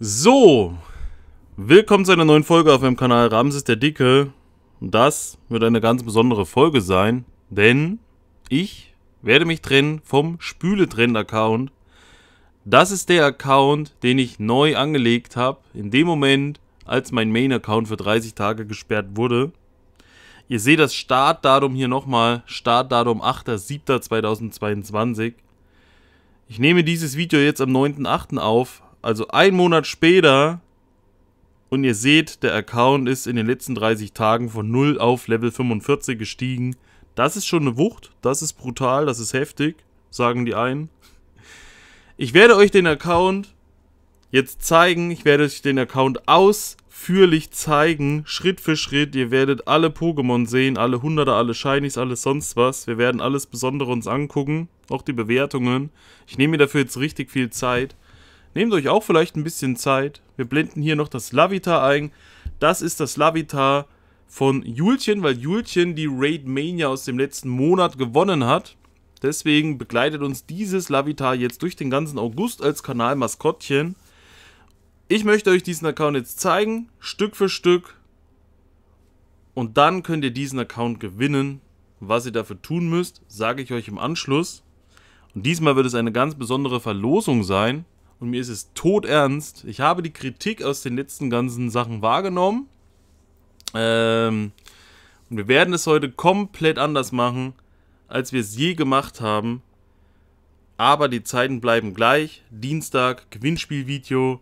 So, willkommen zu einer neuen Folge auf meinem Kanal Ramses der Dicke. Das wird eine ganz besondere Folge sein, denn ich werde mich trennen vom spületrend account Das ist der Account, den ich neu angelegt habe, in dem Moment, als mein Main-Account für 30 Tage gesperrt wurde. Ihr seht das Startdatum hier nochmal, Startdatum 8.7.2022. Ich nehme dieses Video jetzt am 9.8. auf, also ein Monat später und ihr seht, der Account ist in den letzten 30 Tagen von 0 auf Level 45 gestiegen. Das ist schon eine Wucht, das ist brutal, das ist heftig, sagen die einen. Ich werde euch den Account jetzt zeigen, ich werde euch den Account ausführlich zeigen, Schritt für Schritt. Ihr werdet alle Pokémon sehen, alle Hunderte, alle Shinies, alles sonst was. Wir werden alles Besondere uns angucken, auch die Bewertungen. Ich nehme mir dafür jetzt richtig viel Zeit. Nehmt euch auch vielleicht ein bisschen Zeit. Wir blenden hier noch das Lavitar ein. Das ist das Lavitar von Julchen, weil Julchen die Raid Mania aus dem letzten Monat gewonnen hat. Deswegen begleitet uns dieses Lavitar jetzt durch den ganzen August als Kanalmaskottchen. Ich möchte euch diesen Account jetzt zeigen, Stück für Stück. Und dann könnt ihr diesen Account gewinnen. Was ihr dafür tun müsst, sage ich euch im Anschluss. Und diesmal wird es eine ganz besondere Verlosung sein und mir ist es todernst. Ich habe die Kritik aus den letzten ganzen Sachen wahrgenommen. Ähm, und wir werden es heute komplett anders machen, als wir es je gemacht haben. Aber die Zeiten bleiben gleich. Dienstag Gewinnspielvideo,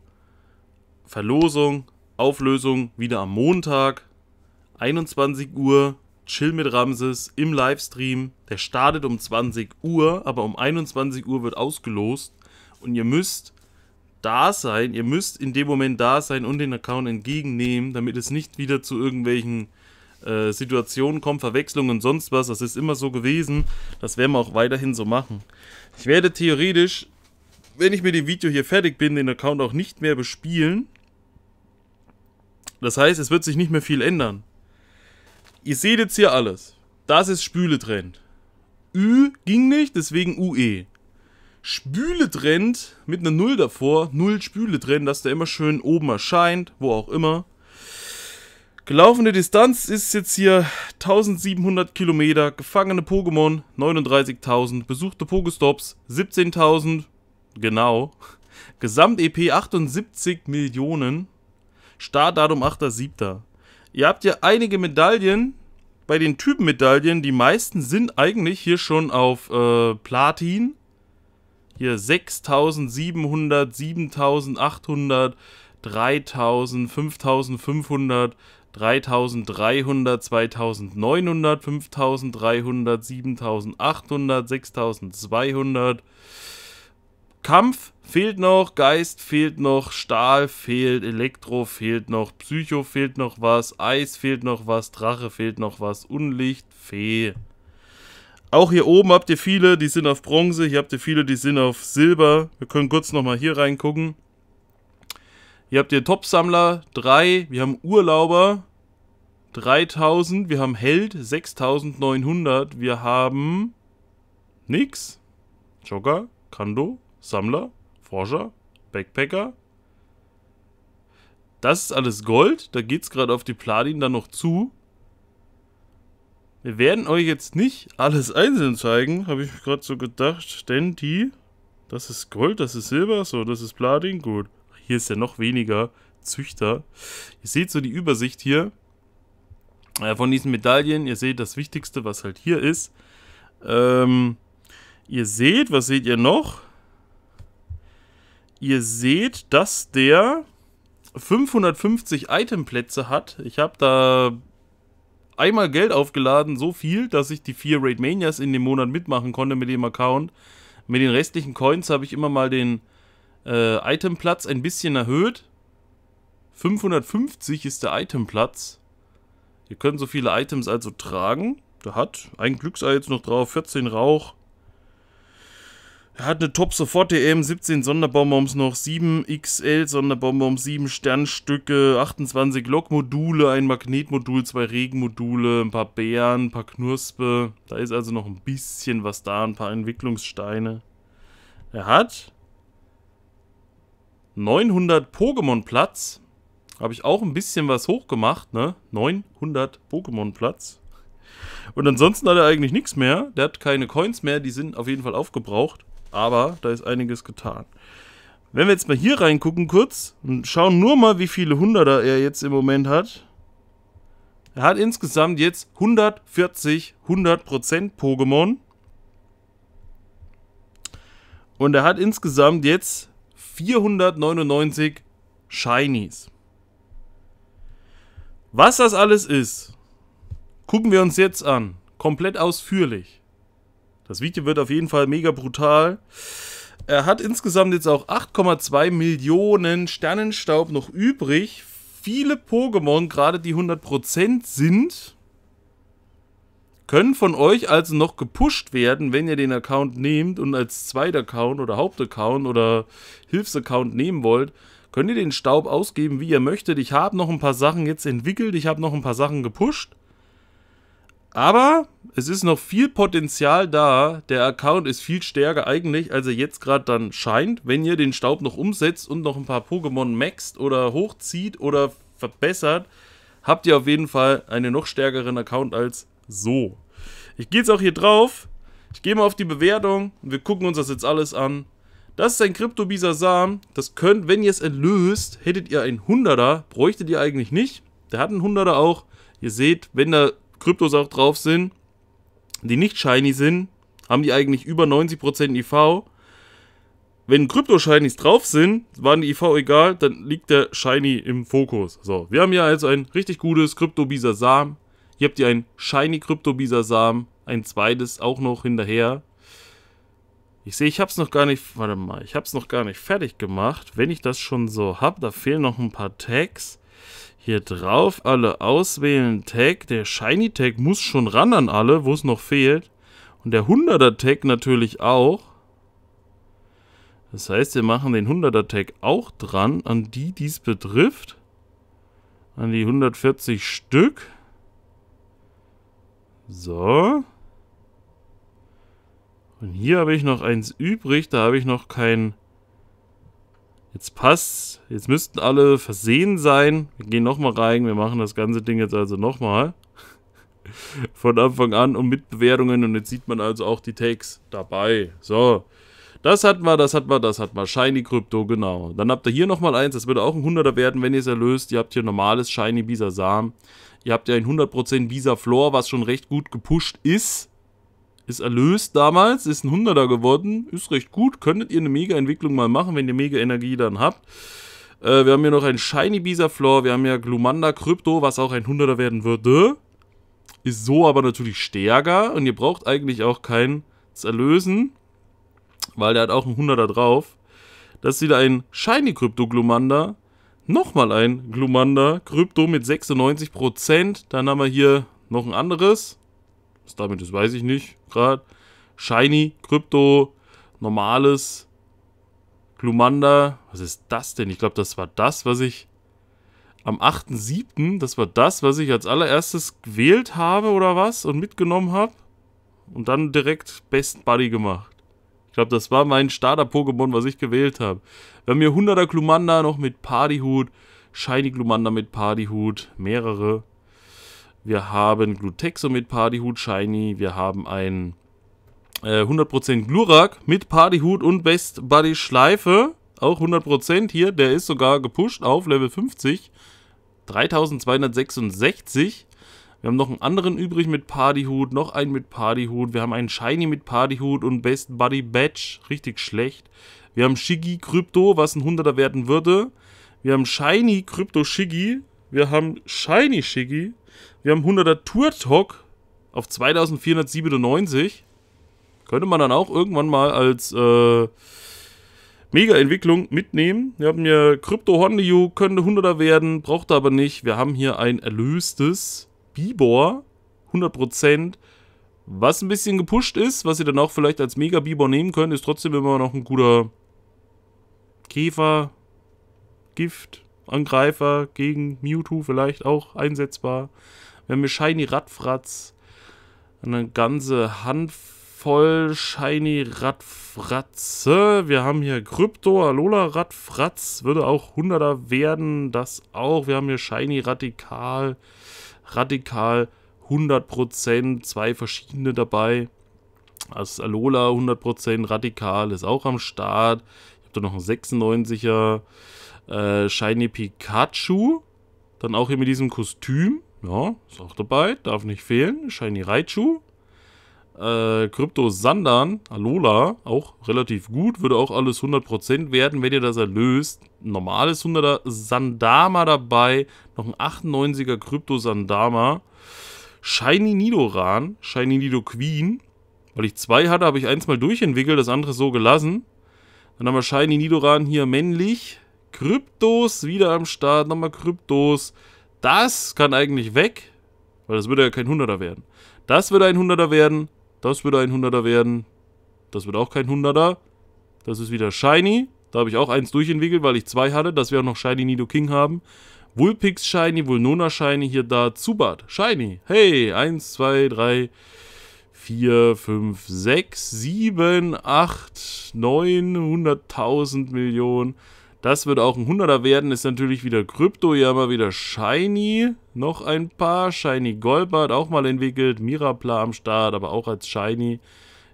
Verlosung, Auflösung wieder am Montag, 21 Uhr. Chill mit Ramses im Livestream. Der startet um 20 Uhr, aber um 21 Uhr wird ausgelost. Und ihr müsst da sein, ihr müsst in dem Moment da sein und den Account entgegennehmen, damit es nicht wieder zu irgendwelchen äh, Situationen kommt, Verwechslungen und sonst was. Das ist immer so gewesen. Das werden wir auch weiterhin so machen. Ich werde theoretisch, wenn ich mit dem Video hier fertig bin, den Account auch nicht mehr bespielen. Das heißt, es wird sich nicht mehr viel ändern. Ihr seht jetzt hier alles. Das ist Spületrend. Ü ging nicht, deswegen UE. Spüle trennt mit einer Null davor, Null Spüle trennt, dass der immer schön oben erscheint, wo auch immer. Gelaufene Distanz ist jetzt hier 1700 Kilometer, gefangene Pokémon 39.000, besuchte Pokestops 17.000, genau. Gesamt-EP 78 Millionen, Startdatum 8.7. Ihr habt ja einige Medaillen, bei den Typenmedaillen, die meisten sind eigentlich hier schon auf äh, Platin. Hier 6700, 7800, 3000, 5500, 3300, 2900, 5300, 7800, 6200. Kampf fehlt noch, Geist fehlt noch, Stahl fehlt, Elektro fehlt noch, Psycho fehlt noch was, Eis fehlt noch was, Drache fehlt noch was, Unlicht, Fee. Auch hier oben habt ihr viele, die sind auf Bronze. Hier habt ihr viele, die sind auf Silber. Wir können kurz nochmal hier reingucken. Hier habt ihr Top-Sammler, 3. Wir haben Urlauber, 3000. Wir haben Held, 6900. Wir haben nix. Jogger, Kando, Sammler, Forscher, Backpacker. Das ist alles Gold. Da geht es gerade auf die Platin dann noch zu. Wir werden euch jetzt nicht alles einzeln zeigen, habe ich gerade so gedacht, denn die, das ist Gold, das ist Silber, so, das ist Platin, gut. Hier ist ja noch weniger Züchter. Ihr seht so die Übersicht hier äh, von diesen Medaillen. Ihr seht das Wichtigste, was halt hier ist. Ähm, ihr seht, was seht ihr noch? Ihr seht, dass der 550 Itemplätze hat. Ich habe da einmal Geld aufgeladen, so viel, dass ich die vier Raid Manias in dem Monat mitmachen konnte mit dem Account. Mit den restlichen Coins habe ich immer mal den äh, Itemplatz ein bisschen erhöht. 550 ist der Itemplatz. Ihr könnt so viele Items also tragen. Da hat ein Glücksei jetzt noch drauf, 14 Rauch, er hat eine Top Sofort EM, 17 Sonderbonbons noch, 7 XL Sonderbonbons, 7 Sternstücke, 28 Lokmodule, ein Magnetmodul, zwei Regenmodule, ein paar Bären, ein paar Knuspe. Da ist also noch ein bisschen was da, ein paar Entwicklungssteine. Er hat 900 Pokémon Platz. Habe ich auch ein bisschen was hochgemacht, ne? 900 Pokémon Platz. Und ansonsten hat er eigentlich nichts mehr. Der hat keine Coins mehr, die sind auf jeden Fall aufgebraucht. Aber da ist einiges getan. Wenn wir jetzt mal hier reingucken kurz und schauen nur mal, wie viele Hunderter er jetzt im Moment hat. Er hat insgesamt jetzt 140 100% Pokémon. Und er hat insgesamt jetzt 499 Shinies. Was das alles ist, gucken wir uns jetzt an. Komplett ausführlich. Das Video wird auf jeden Fall mega brutal. Er hat insgesamt jetzt auch 8,2 Millionen Sternenstaub noch übrig. Viele Pokémon, gerade die 100% sind, können von euch also noch gepusht werden, wenn ihr den Account nehmt und als Zweit-Account oder Hauptaccount oder Hilfsaccount nehmen wollt. Könnt ihr den Staub ausgeben, wie ihr möchtet. Ich habe noch ein paar Sachen jetzt entwickelt. Ich habe noch ein paar Sachen gepusht. Aber es ist noch viel Potenzial da. Der Account ist viel stärker eigentlich, als er jetzt gerade dann scheint. Wenn ihr den Staub noch umsetzt und noch ein paar Pokémon maxt oder hochzieht oder verbessert, habt ihr auf jeden Fall einen noch stärkeren Account als so. Ich gehe jetzt auch hier drauf. Ich gehe mal auf die Bewertung und wir gucken uns das jetzt alles an. Das ist ein Kryptobisa Sam. Das könnt, wenn ihr es entlöst, hättet ihr einen 100er. Bräuchtet ihr eigentlich nicht. Der hat einen 100er auch. Ihr seht, wenn er Kryptos auch drauf sind, die nicht shiny sind, haben die eigentlich über 90% IV. Wenn Krypto-Shinies drauf sind, waren die IV egal, dann liegt der Shiny im Fokus. So, wir haben hier also ein richtig gutes krypto samen Hier habt ihr ein Shiny krypto samen ein zweites auch noch hinterher. Ich sehe, ich habe es noch gar nicht, warte mal, ich habe es noch gar nicht fertig gemacht. Wenn ich das schon so habe, da fehlen noch ein paar Tags. Hier drauf alle auswählen, Tag. Der Shiny Tag muss schon ran an alle, wo es noch fehlt. Und der 100er Tag natürlich auch. Das heißt, wir machen den 100er Tag auch dran, an die dies betrifft. An die 140 Stück. So. Und hier habe ich noch eins übrig, da habe ich noch keinen Jetzt passt. Jetzt müssten alle versehen sein. Wir gehen nochmal rein. Wir machen das ganze Ding jetzt also nochmal. Von Anfang an und mit Bewertungen. Und jetzt sieht man also auch die Takes dabei. So. Das hat man, das hat man, das hat man. Shiny Krypto, genau. Dann habt ihr hier nochmal eins, das würde auch ein 100er werden, wenn ihr es erlöst. Ihr habt hier normales Shiny Bisa Sam. Ihr habt ja ein 100% Bisa Floor, was schon recht gut gepusht ist ist erlöst damals, ist ein Hunderter geworden, ist recht gut, könntet ihr eine Mega-Entwicklung mal machen, wenn ihr Mega-Energie dann habt. Äh, wir haben hier noch ein Shiny Bisa-Floor, wir haben ja Glumanda Krypto, was auch ein Hunderter werden würde. Ist so aber natürlich stärker und ihr braucht eigentlich auch kein Erlösen, weil der hat auch einen Hunderter drauf. Das ist wieder ein Shiny Krypto Glumanda, nochmal ein Glumanda Krypto mit 96%, dann haben wir hier noch ein anderes, was damit ist, weiß ich nicht. Gerade. Shiny, Krypto, normales. Glumanda. Was ist das denn? Ich glaube, das war das, was ich am 8.7., das war das, was ich als allererstes gewählt habe oder was und mitgenommen habe. Und dann direkt Best Buddy gemacht. Ich glaube, das war mein Starter-Pokémon, was ich gewählt habe. Wir haben hier 100er Glumanda noch mit Partyhut, Shiny Glumanda mit Partyhut, mehrere. Wir haben Glutexo mit Partyhut, Shiny. Wir haben ein äh, 100% Glurak mit Partyhut und Best Buddy Schleife. Auch 100% hier. Der ist sogar gepusht auf Level 50. 3266. Wir haben noch einen anderen übrig mit Partyhut, noch einen mit Partyhut. Wir haben einen Shiny mit Partyhut und Best Buddy Badge. Richtig schlecht. Wir haben Shiggy Krypto, was ein 100er werden würde. Wir haben Shiny Krypto Shiggy wir haben Shiny Shiggy, wir haben 100er Tour Talk auf 2497. Könnte man dann auch irgendwann mal als äh, Mega-Entwicklung mitnehmen. Wir haben hier Crypto Hondiu, könnte 100er werden, braucht aber nicht. Wir haben hier ein erlöstes Bibor, 100%. Was ein bisschen gepusht ist, was ihr dann auch vielleicht als Mega-Bibor nehmen könnt, ist trotzdem immer noch ein guter Käfer, Gift, Angreifer gegen Mewtwo vielleicht auch einsetzbar. Wir haben hier Shiny Radfratz. Eine ganze Handvoll Shiny Radfratze. Wir haben hier Krypto Alola Radfratz. Würde auch 100er werden. Das auch. Wir haben hier Shiny Radikal. Radikal 100%. Zwei verschiedene dabei. Also Alola 100% radikal ist auch am Start. Ich habe da noch einen 96er. Äh, Shiny Pikachu. Dann auch hier mit diesem Kostüm. Ja, ist auch dabei. Darf nicht fehlen. Shiny Raichu. Äh, Krypto Sandan, Alola, auch relativ gut. Würde auch alles 100% werden, wenn ihr das erlöst. normales 100er Sandama dabei. Noch ein 98er Krypto Sandama. Shiny Nidoran, Shiny Nido Queen. Weil ich zwei hatte, habe ich eins mal durchentwickelt, das andere so gelassen. Dann haben wir Shiny Nidoran hier männlich. Kryptos wieder am Start. Nochmal Kryptos. Das kann eigentlich weg. Weil das würde ja kein 100er werden. Das würde ein 100er werden. Das würde ein 100er werden. Das wird auch kein 100er. Das ist wieder Shiny. Da habe ich auch eins durchentwickelt, weil ich zwei hatte, dass wir auch noch Shiny Nido King haben. Wulpix Shiny, Vulnona Shiny, hier da, Zubat Shiny. Hey, 1, 2, 3, 4, 5, 6, 7, 8, 9, 100.000 Millionen. Das wird auch ein 100er werden. Ist natürlich wieder Krypto. Hier haben wir wieder Shiny. Noch ein paar. Shiny Golbert auch mal entwickelt. Mirapla am Start, aber auch als Shiny.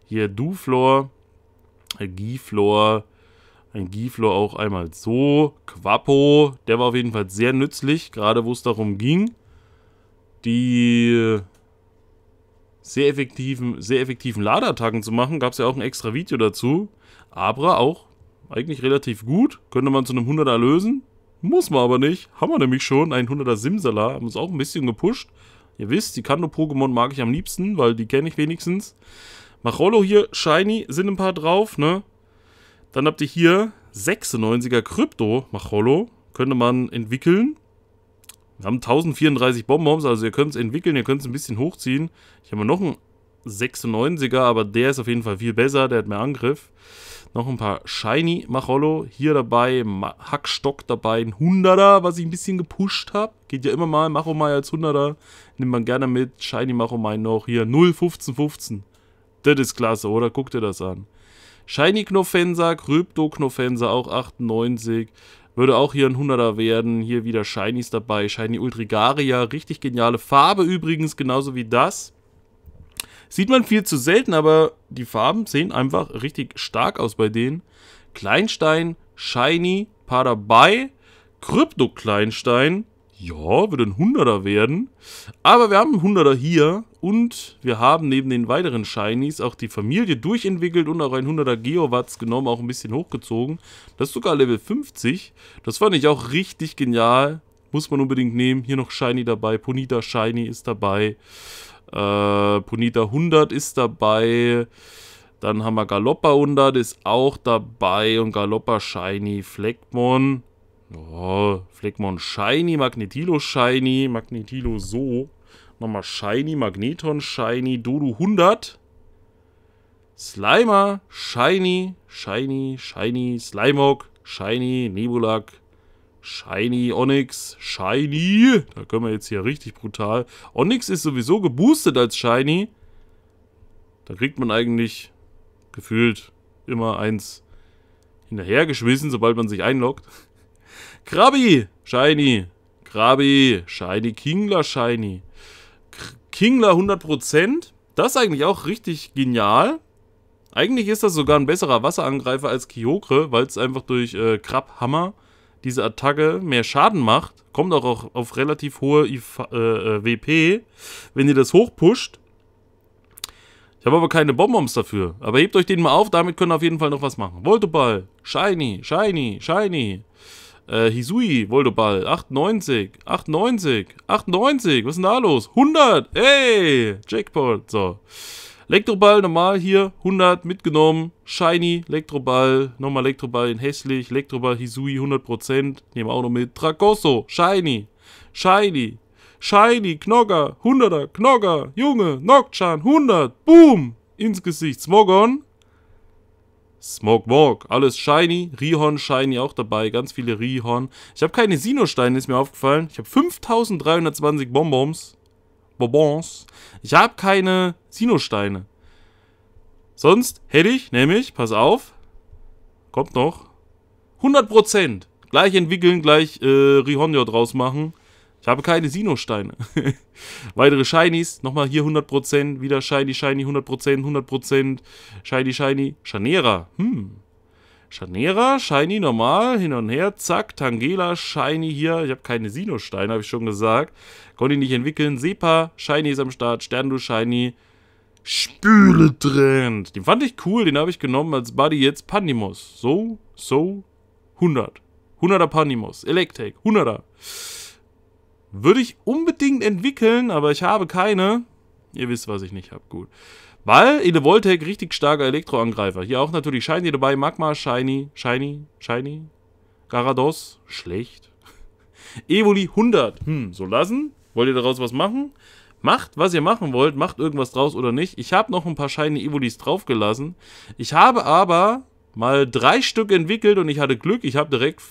Hier Duflor. Äh, Giflor. Ein Giflor auch einmal so. Quappo. Der war auf jeden Fall sehr nützlich, gerade wo es darum ging. Die äh, sehr effektiven, sehr effektiven Ladeattacken zu machen. Gab es ja auch ein extra Video dazu. Abra auch eigentlich relativ gut. Könnte man zu einem 100er lösen. Muss man aber nicht. Haben wir nämlich schon. Ein 100er Simsala. Haben uns auch ein bisschen gepusht. Ihr wisst, die kando pokémon mag ich am liebsten, weil die kenne ich wenigstens. Machollo hier, Shiny, sind ein paar drauf, ne? Dann habt ihr hier 96er Krypto Machollo. Könnte man entwickeln. Wir haben 1034 Bonbons, also ihr könnt es entwickeln, ihr könnt es ein bisschen hochziehen. Ich habe noch einen 96er, aber der ist auf jeden Fall viel besser, der hat mehr Angriff. Noch ein paar Shiny Macholo hier dabei, Hackstock dabei, ein 100er, was ich ein bisschen gepusht habe. Geht ja immer mal, Machomai als 100er, nimmt man gerne mit. Shiny Machomai noch hier, 0, 15, 15. Das ist klasse, oder? Guck dir das an. Shiny Knofenser, Krypto Knofenser, auch 98. Würde auch hier ein 100er werden. Hier wieder Shinies dabei. Shiny Ultrigaria. Richtig geniale Farbe übrigens, genauso wie das. Sieht man viel zu selten, aber die Farben sehen einfach richtig stark aus bei denen. Kleinstein, Shiny, Parabai, Krypto-Kleinstein. Ja, wird ein Hunderter werden. Aber wir haben einen 100er hier und wir haben neben den weiteren Shinies auch die Familie durchentwickelt und auch ein 100er Geowatts genommen, auch ein bisschen hochgezogen. Das ist sogar Level 50. Das fand ich auch richtig genial. Muss man unbedingt nehmen. Hier noch Shiny dabei. Ponita Shiny ist dabei. Äh, Bonita 100 ist dabei. Dann haben wir Galoppa 100 ist auch dabei. Und Galoppa Shiny Fleckmon. Oh, Fleckmon Shiny, Magnetilo Shiny, Magnetilo so. Nochmal Shiny, Magneton Shiny, Dodo 100. Slimer, Shiny, Shiny, Shiny, Slimog, Shiny, Nebulak, Shiny Onyx, Shiny. Da können wir jetzt hier richtig brutal. Onyx ist sowieso geboostet als Shiny. Da kriegt man eigentlich gefühlt immer eins hinterhergeschmissen, sobald man sich einloggt. Krabi, Shiny. Krabi, Shiny, Kingler, Shiny. Kingler 100%. Das ist eigentlich auch richtig genial. Eigentlich ist das sogar ein besserer Wasserangreifer als Kyokre, weil es einfach durch äh, Krabhammer diese Attacke mehr Schaden macht, kommt auch auf, relativ hohe IV, äh, äh WP, wenn ihr das hochpusht. Ich habe aber keine Bonbons dafür. Aber hebt euch den mal auf, damit können wir auf jeden Fall noch was machen. Voltoball, Shiny, Shiny, Shiny. Äh, Hisui, Voltoball, 98, 98, 98, was ist denn da los? 100, ey, Jackpot, so. Elektroball normal hier, 100 mitgenommen. Shiny, Elektroball, nochmal Elektroball in hässlich. Elektroball Hisui 100%, nehmen wir auch noch mit. Dracoso, Shiny, Shiny, Shiny, Knogger, 100er, Knogger, Junge, Nokchan, 100, Boom! Ins Gesicht, Smogon. Smogmog, alles shiny, Rihorn shiny auch dabei, ganz viele Rihorn. Ich habe keine Sinosteine, ist mir aufgefallen. Ich habe 5320 Bonbons, Bonbons. Ich habe keine Sinosteine. Sonst hätte ich nämlich, pass auf, kommt noch, 100%. Gleich entwickeln, gleich äh, Rihonjo draus machen. Ich habe keine Sinosteine. Weitere Shinies, nochmal hier 100%, wieder Shiny, Shiny, 100%, 100%, Shiny, Shiny, Schanera. Hm, Schanera, Shiny normal, hin und her, zack, Tangela, Shiny hier, ich habe keine Sinosteine, habe ich schon gesagt, konnte ihn nicht entwickeln, Sepa, Shiny ist am Start, Sterndu, Shiny, Spületrend, den fand ich cool, den habe ich genommen als Buddy jetzt, Pandimus, so, so, 100, 100er Pandimus, Electek, 100er, würde ich unbedingt entwickeln, aber ich habe keine, ihr wisst, was ich nicht habe, gut, weil in der Voltec richtig starker Elektroangreifer. Hier auch natürlich Shiny dabei. Magma, Shiny, Shiny, Shiny. Garados, schlecht. Evoli 100. Hm, so lassen. Wollt ihr daraus was machen? Macht, was ihr machen wollt. Macht irgendwas draus oder nicht. Ich habe noch ein paar Shiny Evolis draufgelassen. Ich habe aber mal drei Stück entwickelt und ich hatte Glück. Ich habe direkt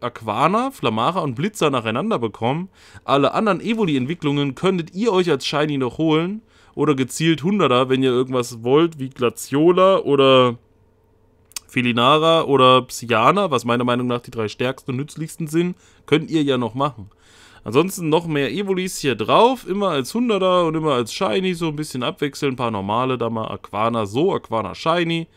Aquana, Flamara und Blitzer nacheinander bekommen. Alle anderen Evoli-Entwicklungen könntet ihr euch als Shiny noch holen oder gezielt Hunderter, wenn ihr irgendwas wollt, wie Glaciola oder Felinara oder Psyana, was meiner Meinung nach die drei stärksten und nützlichsten sind, könnt ihr ja noch machen. Ansonsten noch mehr Evolis hier drauf, immer als Hunderter und immer als Shiny, so ein bisschen abwechseln, ein paar normale, da mal Aquana so, Aquana Shiny.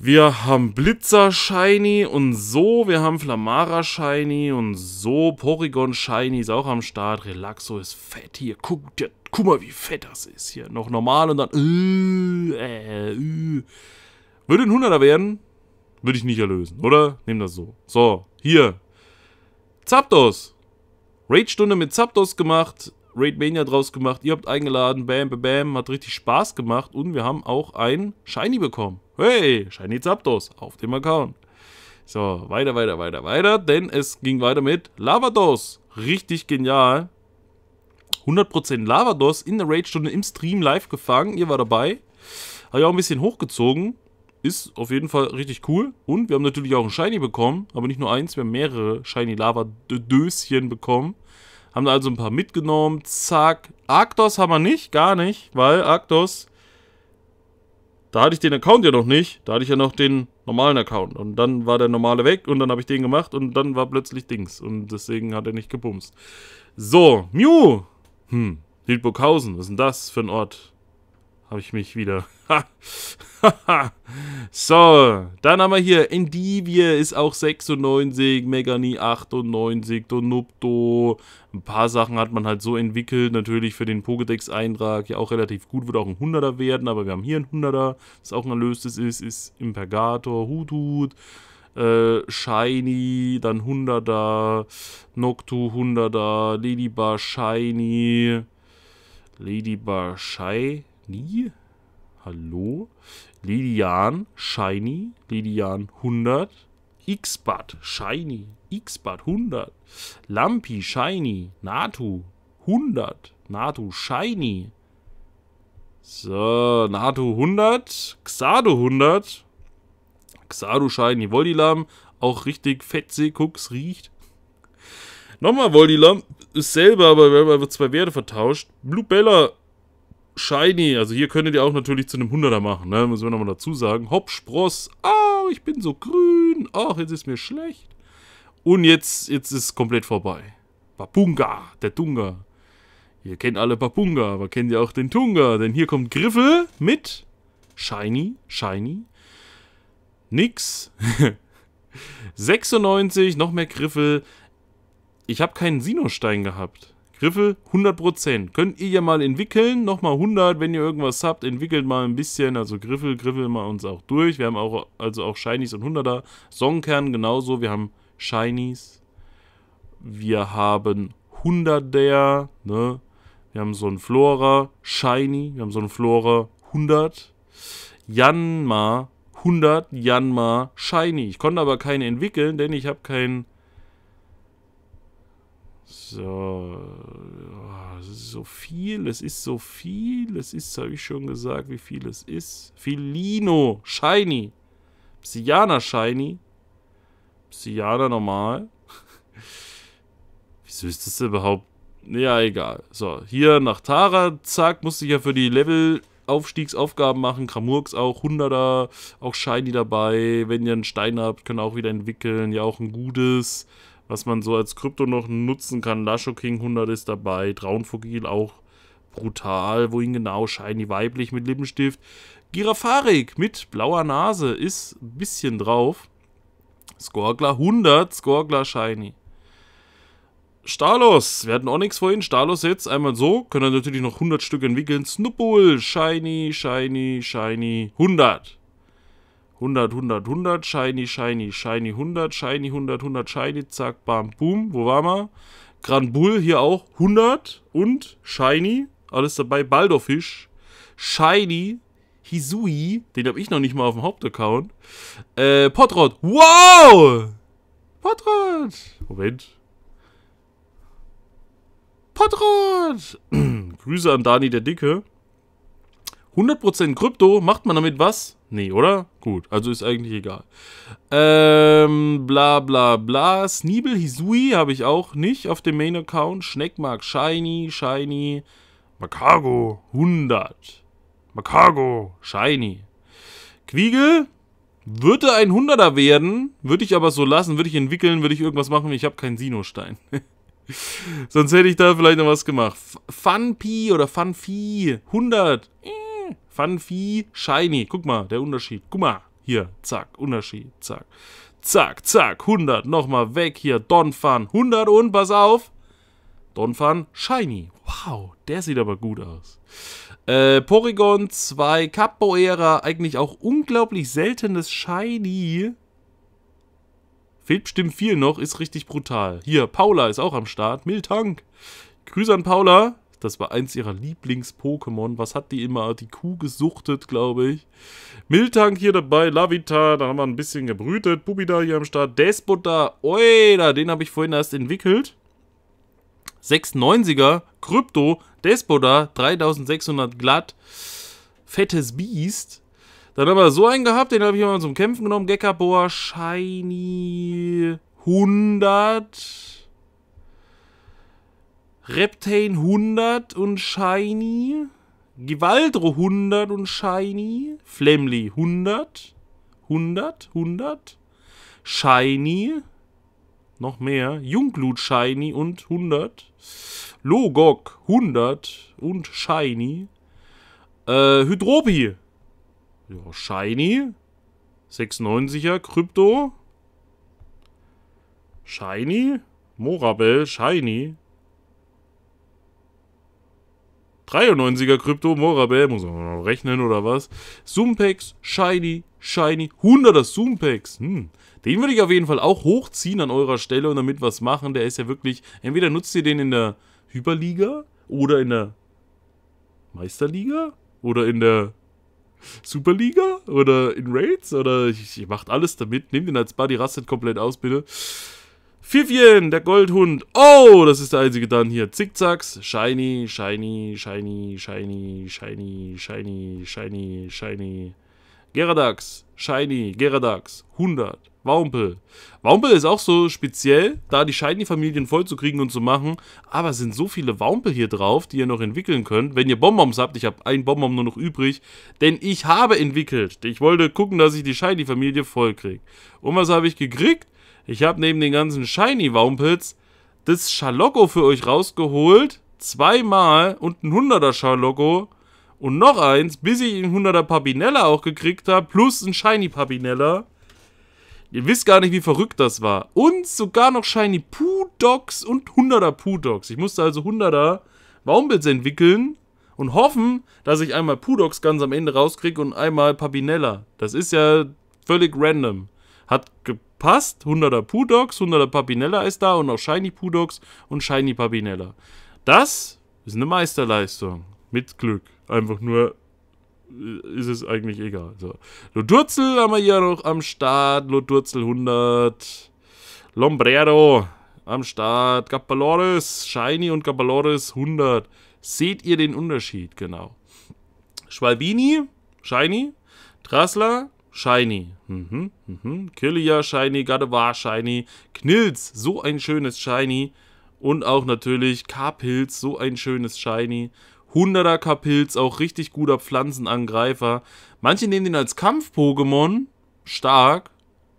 Wir haben Blitzer Shiny und so, wir haben Flamara Shiny und so, Porygon Shiny ist auch am Start, Relaxo ist fett hier, guck, der, guck mal wie fett das ist hier, noch normal und dann, äh, äh, äh. würde ein 100er werden, würde ich nicht erlösen, oder? Nehmen das so. So, hier, Zapdos, Raid-Stunde mit Zapdos gemacht, Raid Mania draus gemacht, ihr habt eingeladen, bam, bam, bam, hat richtig Spaß gemacht und wir haben auch ein Shiny bekommen. Hey, Shiny Zapdos auf dem Account. So, weiter, weiter, weiter, weiter, denn es ging weiter mit Lavados. Richtig genial. 100% Lavados in der Raid-Stunde im Stream live gefangen, ihr war dabei. Habe ich auch ein bisschen hochgezogen, ist auf jeden Fall richtig cool. Und wir haben natürlich auch ein Shiny bekommen, aber nicht nur eins, wir haben mehrere Shiny Lava Döschen bekommen. Haben da also ein paar mitgenommen. Zack. Arctos haben wir nicht, gar nicht, weil Arctos. Da hatte ich den Account ja noch nicht. Da hatte ich ja noch den normalen Account. Und dann war der normale weg und dann habe ich den gemacht und dann war plötzlich Dings. Und deswegen hat er nicht gebumst. So, Mew. Hm, Hildburghausen, was ist denn das für ein Ort? habe ich mich wieder. so, dann haben wir hier Endivie ist auch 96, Megani 98, Donupto. Ein paar Sachen hat man halt so entwickelt. Natürlich für den Pokédex-Eintrag ja auch relativ gut, wird auch ein 100er werden, aber wir haben hier ein 100er, Was auch ein erlöstes ist, ist Impergator, Hutut. Äh, Shiny, dann 100er, Noctu 100er, Ladybar Shiny, Ladybar Shiny, Agni. Hallo. Ledian, Shiny. Ledian 100. X-Bud, Shiny. X-Bud 100. Lampi, Shiny. Natu 100. Natu, Shiny. So, Natu 100. Xado 100. Xado, Shiny. Voldilam, auch richtig fetzig. Guck's, riecht. Nochmal Voldilam. Dasselbe, aber wir haben einfach zwei Werte vertauscht. Blue Bella Shiny. Also hier könntet ihr auch natürlich zu einem 100er machen, ne? Müssen wir nochmal dazu sagen. Hopp, Spross. Ah, oh, ich bin so grün. Ach, jetzt ist mir schlecht. Und jetzt, jetzt ist es komplett vorbei. Papunga, der Tunga. Ihr kennt alle Papunga, aber kennt ihr auch den Tunga. Denn hier kommt Griffel mit Shiny, Shiny. Nix. 96, noch mehr Griffel. Ich habe keinen Sinostein gehabt. Griffel 100%. Könnt ihr ja mal entwickeln. Nochmal 100, wenn ihr irgendwas habt, entwickelt mal ein bisschen. Also Griffel, Griffel mal uns auch durch. Wir haben auch, also auch Shinies und 100er. Songkern genauso. Wir haben Shinies. Wir haben 100er. Ne? Wir haben so einen Flora. Shiny. Wir haben so einen Flora 100. Janma 100. Janma Shiny. Ich konnte aber keine entwickeln, denn ich habe keinen so, oh, so viel, es ist so viel, es ist, habe ich schon gesagt, wie viel es ist. Filino, Shiny, Psyana Shiny, Psyana normal. Wieso ist das überhaupt? Ja, egal. So, hier nach Tara, zack, musste ich ja für die Level Aufstiegsaufgaben machen. Kramurks auch, Hunderter, auch Shiny dabei. Wenn ihr einen Stein habt, könnt ihr auch wieder entwickeln. Ja, auch ein gutes was man so als Krypto noch nutzen kann. Lasho King 100 ist dabei, Traunfugil auch brutal. Wohin genau? Shiny weiblich mit Lippenstift. Girafarik mit blauer Nase ist ein bisschen drauf. Skorgler 100, Skorgler Shiny. Stalos, wir hatten auch nichts vorhin, Stalos jetzt einmal so, können natürlich noch 100 Stück entwickeln. Snubbull, Shiny, Shiny, Shiny, 100. 100, 100, 100, shiny, shiny, shiny, 100, shiny, 100, 100, shiny, zack, bam, boom, wo waren wir? Granbull hier auch 100 und shiny, alles dabei, Baldorfisch, shiny, Hisui, den habe ich noch nicht mal auf dem Hauptaccount, äh, Potrod, wow! Potrod! Moment. Potrod! Grüße an Dani der Dicke. 100% Krypto, macht man damit was? Nee, oder? Gut, also ist eigentlich egal. Ähm, bla bla bla. Sneebel Hisui habe ich auch nicht auf dem Main-Account. Schneckmark Shiny, Shiny. Makago 100. Makago Shiny. Quiegel würde ein 100er werden. Würde ich aber so lassen, würde ich entwickeln, würde ich irgendwas machen. Ich habe keinen Sinostein. Sonst hätte ich da vielleicht noch was gemacht. Funpi oder Funfi 100. Äh. Funfi, Shiny. Guck mal, der Unterschied. Guck mal. Hier, zack, Unterschied, zack. Zack, zack, 100, nochmal weg hier, Donfan, 100 und, pass auf, Donfan, Shiny. Wow, der sieht aber gut aus. Äh, Porygon 2, Capoeira, eigentlich auch unglaublich seltenes Shiny. Fehlt bestimmt viel noch, ist richtig brutal. Hier, Paula ist auch am Start, Miltank. Grüße an Paula, das war eins ihrer Lieblings-Pokémon. Was hat die immer? Die Kuh gesuchtet, glaube ich. Miltank hier dabei, Lavita, da haben wir ein bisschen gebrütet. Bubida hier am Start, Despota, Oida, den habe ich vorhin erst entwickelt. 690er, Krypto, Despota, 3600 glatt, fettes Biest. Dann haben wir so einen gehabt, den habe ich immer zum Kämpfen genommen. Geckaboa, Shiny, 100... Reptane 100 und Shiny. Gewaldro 100 und Shiny. Flemly 100. 100, 100. Shiny. Noch mehr. Jungglut Shiny und 100. Logok 100 und Shiny. Äh, Hydropi. Ja, Shiny. 96er Krypto. Shiny. Morabel, Shiny. 93er Krypto, Morabell, muss man noch rechnen oder was. Zoompacks, Shiny, Shiny, 100er Zoompacks, hm. Den würde ich auf jeden Fall auch hochziehen an eurer Stelle und damit was machen. Der ist ja wirklich, entweder nutzt ihr den in der Hyperliga oder in der Meisterliga oder in der Superliga oder in Raids oder ich, ich macht alles damit. Nehmt den als Buddy, rastet komplett aus, bitte. Vivien, der Goldhund. Oh, das ist der einzige dann hier. Zickzacks. Shiny, shiny, shiny, shiny, shiny, shiny, shiny, shiny. Geradax. Shiny, Geradax. 100. Wampel. Wampel ist auch so speziell, da die Shiny-Familien voll zu kriegen und zu machen. Aber es sind so viele Wampel hier drauf, die ihr noch entwickeln könnt. Wenn ihr Bonbons habt, ich habe einen Bonbon nur noch übrig. Denn ich habe entwickelt. Ich wollte gucken, dass ich die Shiny-Familie voll kriege. Und was habe ich gekriegt? Ich habe neben den ganzen Shiny-Wampels das Schalocko für euch rausgeholt. Zweimal und ein 100er Schalocko. Und noch eins, bis ich einen 100er Papinella auch gekriegt habe. Plus ein Shiny Papinella. Ihr wisst gar nicht, wie verrückt das war. Und sogar noch Shiny Pudox und 100er Pudox. Ich musste also 100er Wampels entwickeln und hoffen, dass ich einmal Pudox ganz am Ende rauskriege und einmal Papinella. Das ist ja völlig random. Hat passt. 100er Pudox, 100er Papinella ist da und auch Shiny Pudox und Shiny Papinella. Das ist eine Meisterleistung. Mit Glück. Einfach nur äh, ist es eigentlich egal. So. Lodurzel haben wir hier noch am Start. Lodurzel 100. Lombrero am Start. Capalores, Shiny und Capalores 100. Seht ihr den Unterschied? Genau. Schwalbini, Shiny. Trassler, Shiny. Mhm, mhm. Killia Shiny, Gardevoir Shiny, Knilz, so ein schönes Shiny. Und auch natürlich Karpilz, so ein schönes Shiny. 100er Karpilz, auch richtig guter Pflanzenangreifer. Manche nehmen den als Kampf-Pokémon, stark.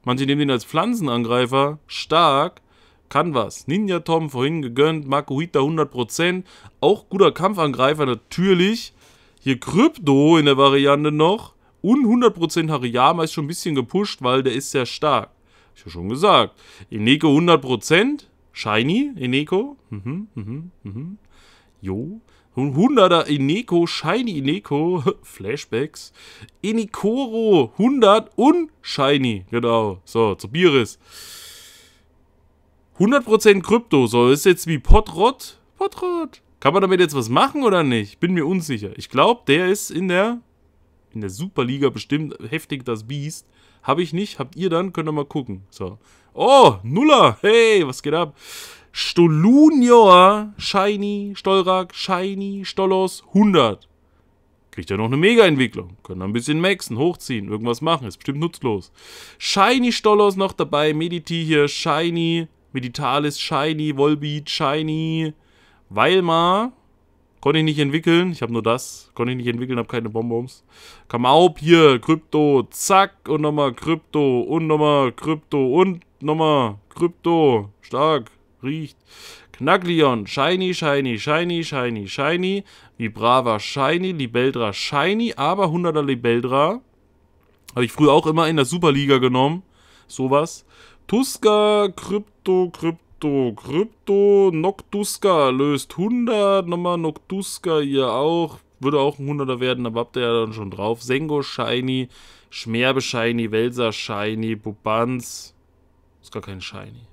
Manche nehmen den als Pflanzenangreifer, stark. Kann was. Ninja Tom vorhin gegönnt, Makuhita 100%. Auch guter Kampfangreifer natürlich. Hier Krypto in der Variante noch und 100% Hariyama ist schon ein bisschen gepusht, weil der ist sehr stark. ich habe schon gesagt. Ineko 100%, Shiny, Ineko. Mhm, mhm, mhm. Jo. 100er Ineko, Shiny Ineko. Flashbacks. Enikoro 100 und Shiny, genau. So, zu Biris. 100% Krypto, so ist jetzt wie Potrot. Potrot. Kann man damit jetzt was machen oder nicht? Bin mir unsicher. Ich glaube, der ist in der in der Superliga bestimmt heftig das Biest. Habe ich nicht, habt ihr dann, könnt ihr mal gucken. So. Oh, Nuller, hey, was geht ab? Stolunior, Shiny, Stolrak, Shiny, Stollos, 100. Kriegt ja noch eine Mega-Entwicklung. Können ein bisschen maxen, hochziehen, irgendwas machen. Ist bestimmt nutzlos. Shiny Stollos noch dabei. Mediti hier. Shiny. Meditalis. Shiny. Volbeat. Shiny. Weilmar. Konnte ich nicht entwickeln. Ich habe nur das. Konnte ich nicht entwickeln, habe keine Bonbons. Kam auf hier, Krypto, zack. Und nochmal Krypto. Und nochmal Krypto. Und nochmal Krypto. Stark. Riecht. Knackleon, shiny, shiny, shiny, shiny, shiny. Vibrava, shiny. Libeldra, shiny. Aber 100er Libeldra. Habe ich früher auch immer in der Superliga genommen. Sowas. Tuska, Krypto, Krypto. Krypto, Krypto, Noctuska löst 100, nochmal Noctuska ihr auch, würde auch ein 100er werden, aber habt ihr ja dann schon drauf. Sengo Shiny, Schmerbe Shiny, Welser Shiny, Bubanz, ist gar kein Shiny.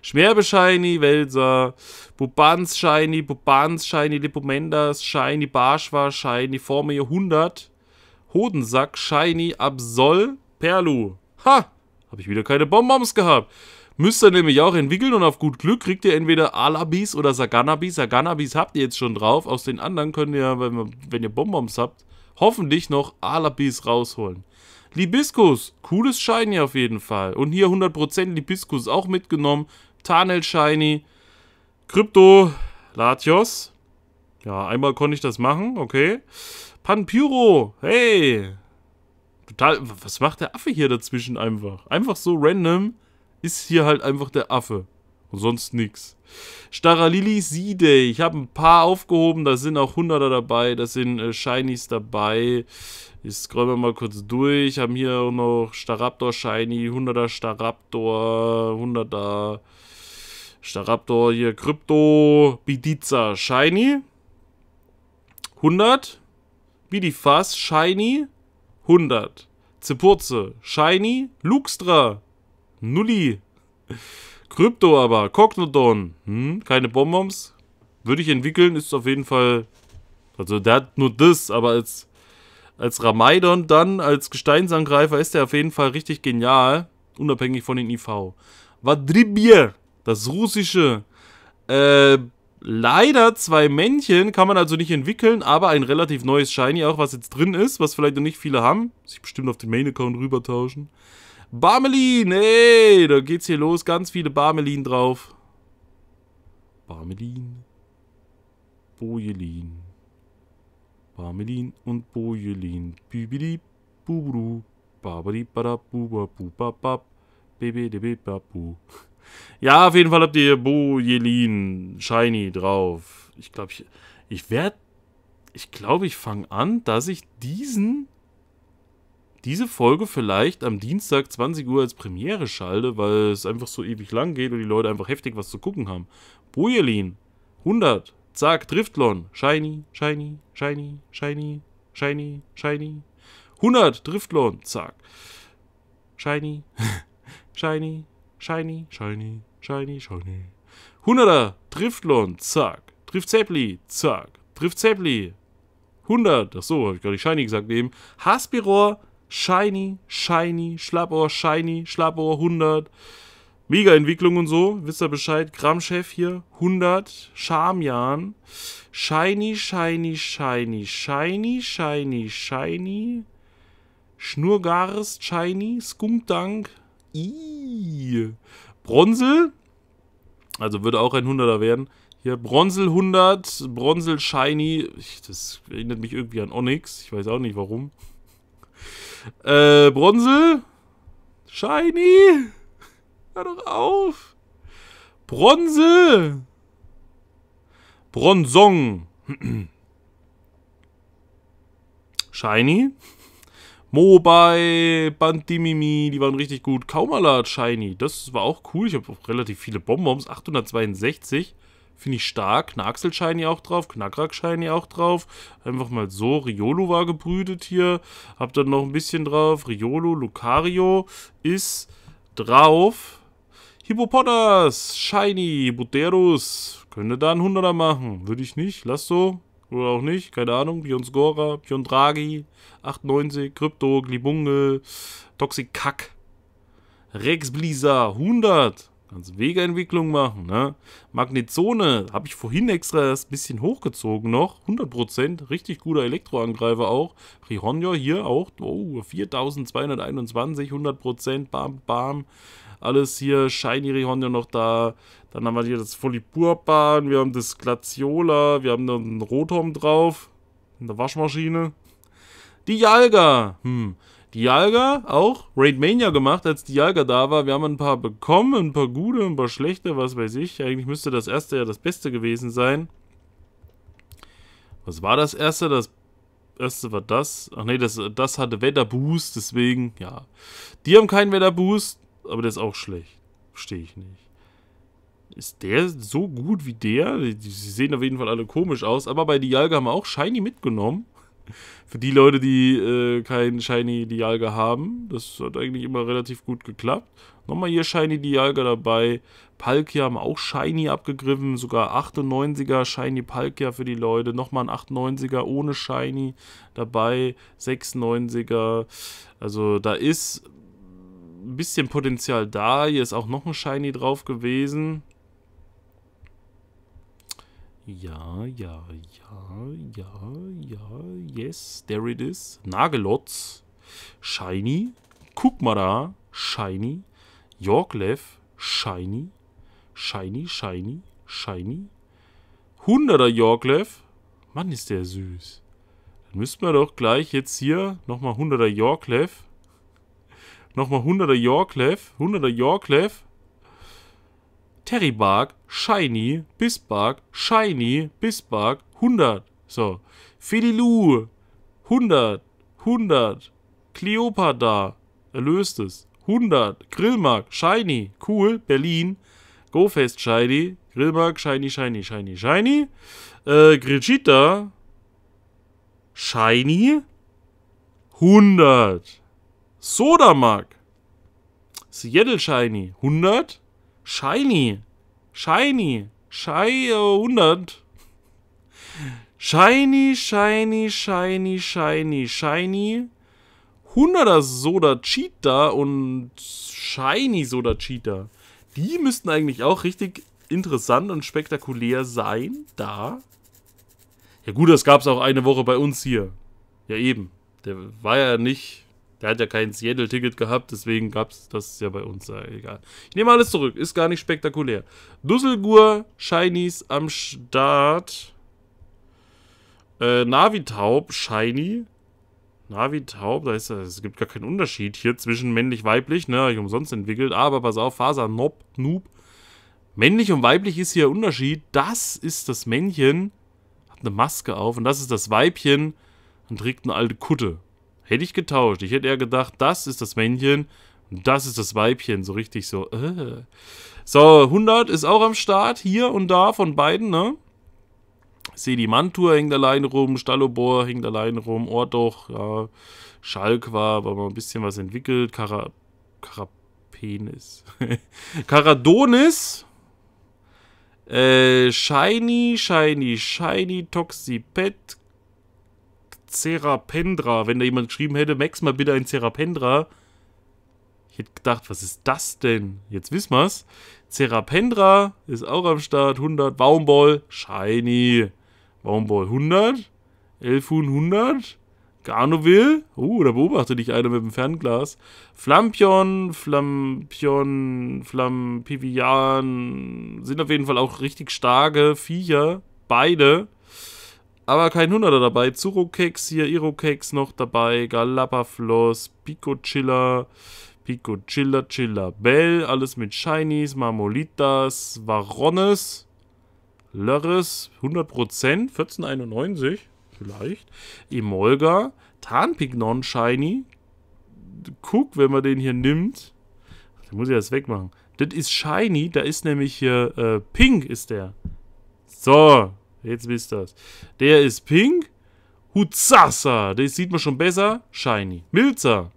Schmerbe Shiny, Welser, Bubanz Shiny, Bubanz Shiny, Lipomendas Shiny, Barschwa Shiny, Formel 100, Hodensack Shiny, Absol, Perlu. Ha! Habe ich wieder keine Bonbons gehabt. Müsst ihr nämlich auch entwickeln und auf gut Glück kriegt ihr entweder Alabis oder Saganabis. Saganabis habt ihr jetzt schon drauf. Aus den anderen könnt ihr, wenn ihr Bonbons habt, hoffentlich noch Alabis rausholen. Libiskus, cooles Shiny auf jeden Fall. Und hier 100% Libiskus auch mitgenommen. Tarnel Shiny. Krypto, Latios. Ja, einmal konnte ich das machen, okay. Panpyro, hey. Total, was macht der Affe hier dazwischen einfach? Einfach so random ist hier halt einfach der Affe. Und sonst nix. Staralili Sidey. Ich habe ein paar aufgehoben. Da sind auch Hunderter dabei. Da sind äh, Shinies dabei. Ich scroll mal kurz durch. Haben hier auch noch Staraptor Shiny. Hunderter Staraptor. Hunderter Staraptor hier. Krypto. Bidiza Shiny. 100. Bidifas Shiny. 100. Zepurze Shiny. Luxtra Nulli. Krypto aber, Cognodon. Hm, keine Bonbons. Würde ich entwickeln, ist auf jeden Fall... Also der hat nur das, aber als, als Ramaidon dann, als Gesteinsangreifer ist der auf jeden Fall richtig genial. Unabhängig von den IV. Vadribier, das russische. Äh, leider zwei Männchen, kann man also nicht entwickeln, aber ein relativ neues Shiny auch, was jetzt drin ist, was vielleicht noch nicht viele haben. Sich bestimmt auf den Main-Account rübertauschen. Barmelin, ey, da geht's hier los. Ganz viele Barmelin drauf. Barmelin. Bojelin. Barmelin und Bojelin. Bibidi, buburu. Babidi, bada, buba, buba, bab. Babu. Ja, auf jeden Fall habt ihr Bojelin Shiny drauf. Ich glaube, ich, ich werde. Ich glaub, ich fange an, dass ich diesen diese Folge vielleicht am Dienstag 20 Uhr als Premiere schalte, weil es einfach so ewig lang geht und die Leute einfach heftig was zu gucken haben. Bojelin, 100, zack, Driftlon, shiny, shiny, shiny, shiny, shiny, shiny, 100, Driftlon, zack, shiny, shiny, shiny, shiny, shiny, shiny, 100er, Driftlon, zack, Driftzeppli, zack, Driftzeppli, 100, ach so, hab ich gar nicht shiny gesagt eben, Haspiror, Shiny, Shiny, Schlappohr, Shiny, Schlappohr 100. Mega Entwicklung und so, wisst ihr Bescheid. Grammchef hier, 100, Schamjan. Shiny, Shiny, Shiny, Shiny, Shiny, Shiny. Schnurgarst, Shiny, Skunkdank. Ii. Bronzel, also würde auch ein 100er werden. Hier Bronzel 100, Bronzel Shiny. Ich, das erinnert mich irgendwie an Onyx. Ich weiß auch nicht warum. Äh, Bronze? Shiny? Hör doch auf! Bronze! Bronzong. Shiny. Mobile, Bandimimi, die waren richtig gut. Kaumalat, Shiny, das war auch cool. Ich habe auch relativ viele Bonbons, 862. Finde ich stark. Knacksel Shiny auch drauf. Knackrack Shiny auch drauf. Einfach mal so. Riolo war gebrütet hier. Hab dann noch ein bisschen drauf. Riolo, Lucario ist drauf. Hippopotas, Shiny, Buterus. Könnte da ein 100er machen. Würde ich nicht. Lass so. Oder auch nicht, keine Ahnung. Pionsgora, Draghi, 98, Krypto, Glibunge, Toxikack, Rex Blisa, 100. Kannst Wegeentwicklung machen, ne? Magnetzone, habe ich vorhin extra das bisschen hochgezogen noch. 100%, richtig guter Elektroangreifer auch. Rihonjo hier auch, oh, 4221, 100%, bam, bam. Alles hier, Shiny Rihonjo noch da. Dann haben wir hier das Folipurban, wir haben das Glaciola, wir haben noch einen Rotom drauf. In der Waschmaschine. Die Jalga, hm. Dialga auch. Raid Mania gemacht, als Dialga da war. Wir haben ein paar bekommen, ein paar gute, ein paar schlechte, was weiß ich. Eigentlich müsste das erste ja das beste gewesen sein. Was war das erste? Das erste war das. Ach nee, das, das hatte Wetterboost, deswegen, ja. Die haben keinen Wetterboost, aber der ist auch schlecht. Verstehe ich nicht. Ist der so gut wie der? Sie sehen auf jeden Fall alle komisch aus, aber bei Dialga haben wir auch Shiny mitgenommen für die Leute, die äh, keinen Shiny Dialga haben, das hat eigentlich immer relativ gut geklappt. Nochmal hier Shiny Dialga dabei. Palkia haben auch Shiny abgegriffen, sogar 98er Shiny Palkia für die Leute. Nochmal ein 98er ohne Shiny dabei, 96er. Also da ist ein bisschen Potenzial da. Hier ist auch noch ein Shiny drauf gewesen. Ja, ja, ja, ja, ja, yes, there it is. Nagelotz, Shiny, guck mal da, Shiny, Yorklev, Shiny, Shiny, Shiny, Shiny, Hunderter er Yorklev, Mann ist der süß. Dann müssten wir doch gleich jetzt hier nochmal hunderter er Yorklev, nochmal hunderter er Yorklev, 100 Yorklev, Terrybark, Shiny, Bisbark, Shiny, Bisbark, 100. So. Felilu, 100, 100. Cleopatra, erlöstes, 100. Grillmark, Shiny, cool, Berlin. GoFest, Shiny, Grillmark, Shiny, Shiny, Shiny, Shiny. Äh, Grigita, Shiny, 100. Sodamark, Seattle Shiny, 100. Shiny. Shiny. Shiny 100. Shiny, shiny, shiny, shiny, shiny. 100er Soda Cheetah und Shiny Soda Cheetah. Die müssten eigentlich auch richtig interessant und spektakulär sein, da. Ja gut, das gab es auch eine Woche bei uns hier. Ja eben. Der war ja nicht der hat ja kein Seattle-Ticket gehabt, deswegen gab es das ja bei uns. Ja, egal. Ich nehme alles zurück, ist gar nicht spektakulär. Dusselgur, Shinies am Start. Äh, Navitaub, Shiny. Navitaub, da ist es gibt gar keinen Unterschied hier zwischen männlich-weiblich, ne, ich umsonst entwickelt, aber pass auf, Faser, Nob, Noob. Männlich und weiblich ist hier Unterschied. Das ist das Männchen, hat eine Maske auf und das ist das Weibchen und trägt eine alte Kutte. Hätte ich getauscht. Ich hätte eher gedacht, das ist das Männchen und das ist das Weibchen. So richtig so. Äh. So, 100 ist auch am Start. Hier und da von beiden, ne? Sedi hängt allein rum. Stallobor hängt allein rum. Ordoch, ja. Schalk war aber mal ein bisschen was entwickelt. Kara, Karapenis. Karadonis. Äh, Shiny, Shiny, Shiny, Toxipet, Serapendra. Wenn da jemand geschrieben hätte, max mal bitte ein Serapendra. Ich hätte gedacht, was ist das denn? Jetzt wissen wir's. Serapendra ist auch am Start. 100. Baumball. Shiny. Baumball 100. Elfun 100. Garnoville. Oh, uh, da beobachtet dich einer mit dem Fernglas. Flampion, Flampion, Flampivian sind auf jeden Fall auch richtig starke Viecher. Beide aber kein Hunderter dabei. Zurokex hier, Irokex noch dabei, Galapafloss, Pico-Chiller, Pico-Chiller, Chiller Bell, alles mit Shinies, Marmolitas, Varones, Lörres, 100%, 14,91 vielleicht, Emolga, Tarnpignon Shiny, guck, wenn man den hier nimmt, da muss ich das wegmachen. Das ist Shiny, da ist nämlich hier, äh, Pink ist der. So, Jetzt wisst ihr das. Der ist pink. Huzasa. Das sieht man schon besser. Shiny. Milzer.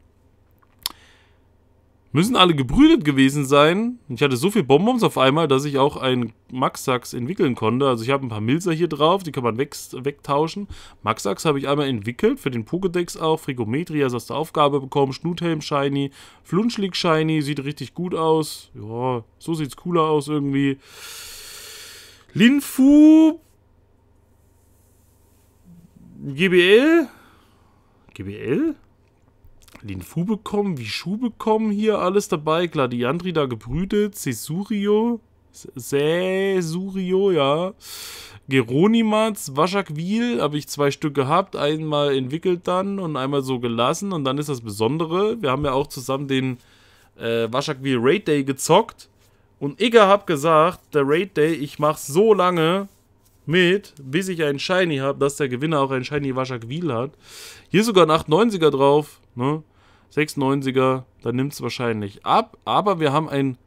Müssen alle gebrütet gewesen sein. Ich hatte so viele Bonbons auf einmal, dass ich auch einen Maxax entwickeln konnte. Also ich habe ein paar Milzer hier drauf, die kann man weg, wegtauschen. Maxax habe ich einmal entwickelt, für den Pokédex auch. Frigometria ist aus der Aufgabe bekommen. Schnuthelm Shiny, Flunschlick Shiny, sieht richtig gut aus. Ja, so sieht's cooler aus irgendwie. Linfu GBL? GBL? Linfu bekommen, Vishu bekommen, hier alles dabei. Gladiandri da gebrütet, Cesurio, Cesurio, ja. Geronimats, Waschakwil, habe ich zwei Stück gehabt, einmal entwickelt dann und einmal so gelassen und dann ist das Besondere, wir haben ja auch zusammen den äh, Waschakvil Raid Day gezockt und ich habe gesagt, der Raid Day, ich mache so lange, mit, bis ich einen Shiny habe, dass der Gewinner auch einen Shiny Waschak Wheel hat. Hier ist sogar ein 98er drauf, ne? 96er, dann nimmt es wahrscheinlich ab. Aber wir haben ein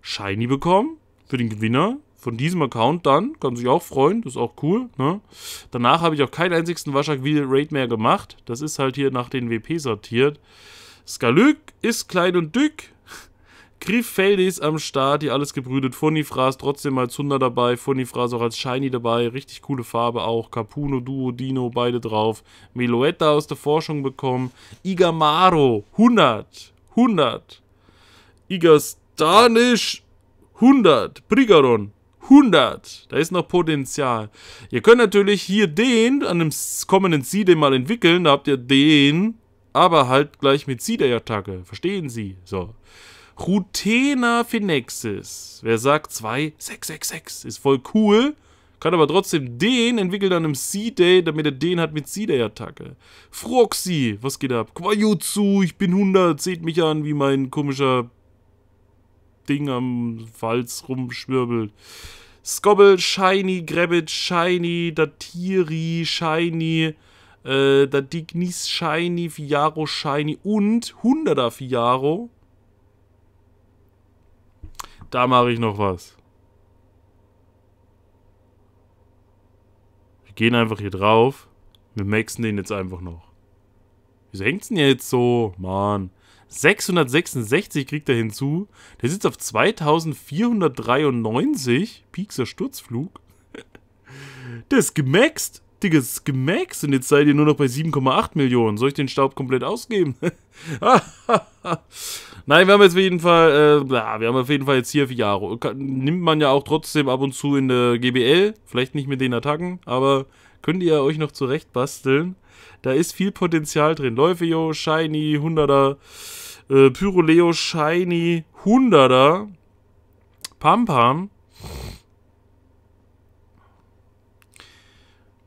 Shiny bekommen für den Gewinner. Von diesem Account dann, kann sich auch freuen, das ist auch cool. Ne? Danach habe ich auch keinen einzigen Waschak Wheel Raid mehr gemacht. Das ist halt hier nach den WP sortiert. Skalyk ist klein und dick, Griffeldis am Start, die alles gebrütet. Funifras trotzdem als Zunder dabei. Funifras auch als Shiny dabei. Richtig coole Farbe auch. Capuno, Duo, Dino, beide drauf. Meloetta aus der Forschung bekommen. Igamaro, 100. 100. Igastanisch, 100. Brigaron, 100. Da ist noch Potenzial. Ihr könnt natürlich hier den an dem kommenden Seed mal entwickeln. Da habt ihr den, aber halt gleich mit Seed-Attacke. Verstehen Sie? So. Rutena Finexis. Wer sagt 2666? Ist voll cool. Kann aber trotzdem den entwickeln an einem C-Day, damit er den hat mit C-Day-Attacke. Froxy, was geht ab? Quajutsu, ich bin 100, seht mich an, wie mein komischer Ding am Walz rumschwirbelt. Skobble, Shiny, Grabbit, Shiny, Datiri, Shiny, äh, Dadignis, Shiny, Fiaro, Shiny und 100er Fiaro. Da mache ich noch was. Wir gehen einfach hier drauf. Wir maxen den jetzt einfach noch. Wieso hängt es denn jetzt so? Mann. 666 kriegt er hinzu. Der sitzt auf 2493. Piekser Sturzflug. Der ist gemaxt. Digga, das ist gemaxt und jetzt seid ihr nur noch bei 7,8 Millionen. Soll ich den Staub komplett ausgeben? Nein, wir haben jetzt auf jeden Fall, äh, wir haben auf jeden Fall jetzt hier Fiaro. Nimmt man ja auch trotzdem ab und zu in der GBL. Vielleicht nicht mit den Attacken, aber könnt ihr euch noch zurecht basteln. Da ist viel Potenzial drin. Läufeo, Shiny, 100er, äh, Pyroleo, Shiny, 100er, Pam Pam.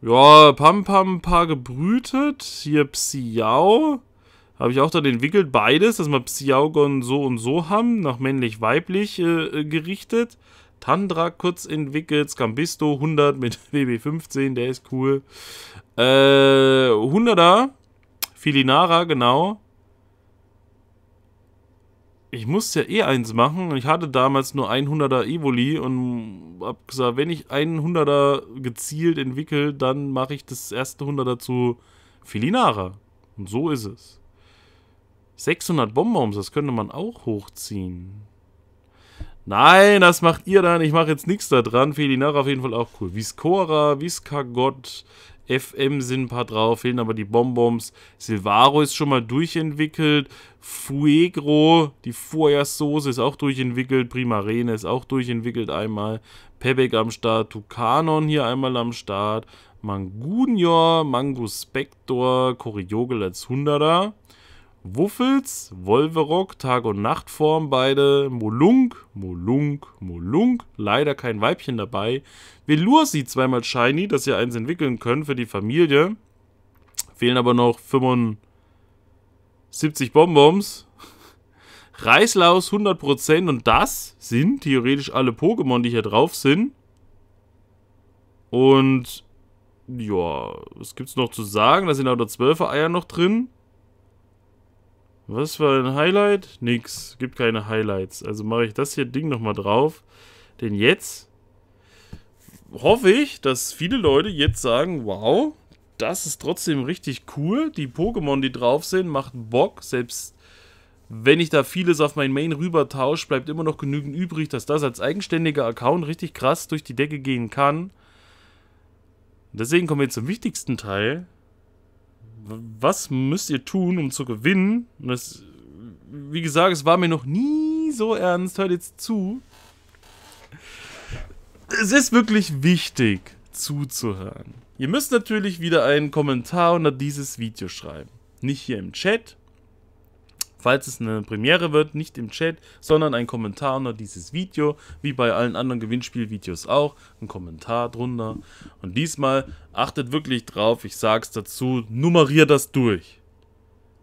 Ja, Pam Pam paar gebrütet. Hier Psiao. Habe ich auch dann entwickelt. Beides, dass wir Psiaugon so und so haben. Nach männlich-weiblich äh, äh, gerichtet. Tandra kurz entwickelt. Scambisto 100 mit WB15. Der ist cool. Äh, 100er. Filinara, genau ich musste ja eh eins machen. Ich hatte damals nur 100er Evoli und hab gesagt, wenn ich 100er gezielt entwickle, dann mache ich das erste 100er zu Filinara. Und so ist es. 600 Bonbons, das könnte man auch hochziehen. Nein, das macht ihr dann. Ich mache jetzt nichts da dran. Felinara auf jeden Fall auch cool. Viscora, Viscagott, FM sind ein paar drauf, fehlen aber die Bonbons. Silvaro ist schon mal durchentwickelt. Fuegro, die Feuersoße ist auch durchentwickelt. Primarene ist auch durchentwickelt einmal. Pebek am Start. Tucanon hier einmal am Start. Mangunior, Manguspector, Coriogel als Hunderter. Wuffels, Wolverock, Tag- und Nachtform, beide. Molunk, Molunk, Molunk. Leider kein Weibchen dabei. Velursi, zweimal Shiny, dass ihr eins entwickeln könnt für die Familie. Fehlen aber noch 75 Bonbons. Reislaus 100% und das sind theoretisch alle Pokémon, die hier drauf sind. Und ja, was gibt's noch zu sagen? Da sind auch noch 12 Eier noch drin. Was war ein Highlight? Nix. Gibt keine Highlights. Also mache ich das hier Ding nochmal drauf. Denn jetzt hoffe ich, dass viele Leute jetzt sagen, wow, das ist trotzdem richtig cool. Die Pokémon, die drauf sind, machen Bock. Selbst wenn ich da vieles auf mein Main rüber tausche, bleibt immer noch genügend übrig, dass das als eigenständiger Account richtig krass durch die Decke gehen kann. Deswegen kommen wir zum wichtigsten Teil, was müsst ihr tun, um zu gewinnen? Und das, wie gesagt, es war mir noch nie so ernst. Hört jetzt zu. Es ist wirklich wichtig, zuzuhören. Ihr müsst natürlich wieder einen Kommentar unter dieses Video schreiben. Nicht hier im Chat, Falls es eine Premiere wird, nicht im Chat, sondern ein Kommentar unter dieses Video, wie bei allen anderen Gewinnspielvideos auch, ein Kommentar drunter. Und diesmal achtet wirklich drauf, ich sag's dazu, nummeriert das durch.